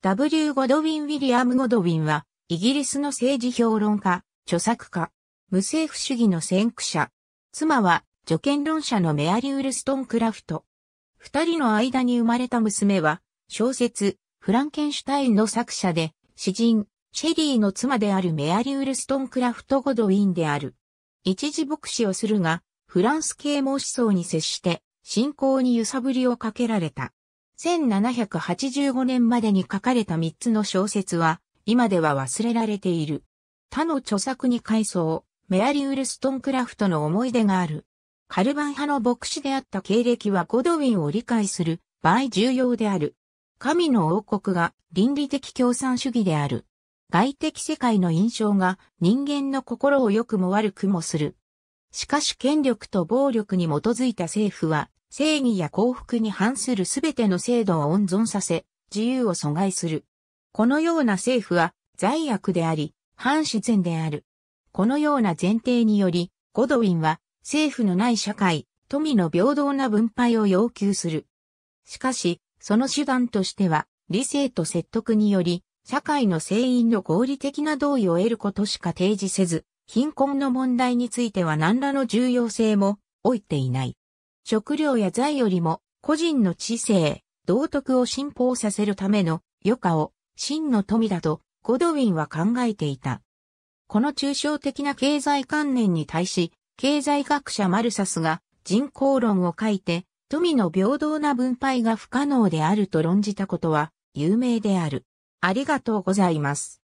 W. ゴドウィン・ウィリアム・ゴドウィンは、イギリスの政治評論家、著作家、無政府主義の先駆者。妻は、助権論者のメアリー・ウルストン・クラフト。二人の間に生まれた娘は、小説、フランケンシュタインの作者で、詩人、シェリーの妻であるメアリー・ウルストン・クラフト・ゴドウィンである。一時牧師をするが、フランス系蒙思想に接して、信仰に揺さぶりをかけられた。1785年までに書かれた3つの小説は、今では忘れられている。他の著作に回想、メアリー・ウルストン・クラフトの思い出がある。カルバン派の牧師であった経歴はゴドウィンを理解する場合重要である。神の王国が倫理的共産主義である。外的世界の印象が人間の心を良くも悪くもする。しかし権力と暴力に基づいた政府は正義や幸福に反するすべての制度を温存させ、自由を阻害する。このような政府は罪悪であり、反自然である。このような前提により、ゴドウィンは政府のない社会、富の平等な分配を要求する。しかし、その手段としては、理性と説得により、社会の成員の合理的な同意を得ることしか提示せず、貧困の問題については何らの重要性も置いていない。食料や財よりも個人の知性、道徳を信奉させるための余暇を真の富だとゴドウィンは考えていた。この抽象的な経済観念に対し、経済学者マルサスが人口論を書いて、富の平等な分配が不可能であると論じたことは有名である。ありがとうございます。